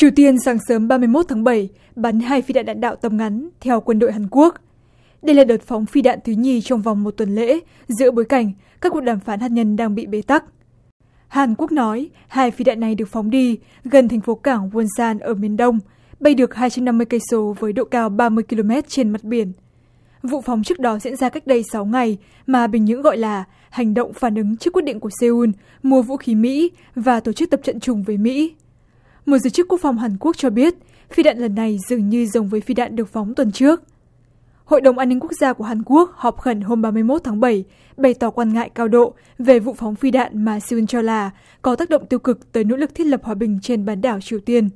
triều tiên sáng sớm 31 tháng 7 bắn hai phi đạn đạn đạo tầm ngắn theo quân đội hàn quốc đây là đợt phóng phi đạn thứ nhì trong vòng một tuần lễ giữa bối cảnh các cuộc đàm phán hạt nhân đang bị bế tắc hàn quốc nói hai phi đạn này được phóng đi gần thành phố cảng Wonsan ở miền đông bay được 250 cây số với độ cao 30 km trên mặt biển vụ phóng trước đó diễn ra cách đây sáu ngày mà bình nhưỡng gọi là hành động phản ứng trước quyết định của seoul mua vũ khí mỹ và tổ chức tập trận chung với mỹ một giới chức quốc phòng Hàn Quốc cho biết phi đạn lần này dường như giống với phi đạn được phóng tuần trước. Hội đồng An ninh Quốc gia của Hàn Quốc họp khẩn hôm 31 tháng 7 bày tỏ quan ngại cao độ về vụ phóng phi đạn mà Seoul cho là có tác động tiêu cực tới nỗ lực thiết lập hòa bình trên bán đảo Triều Tiên.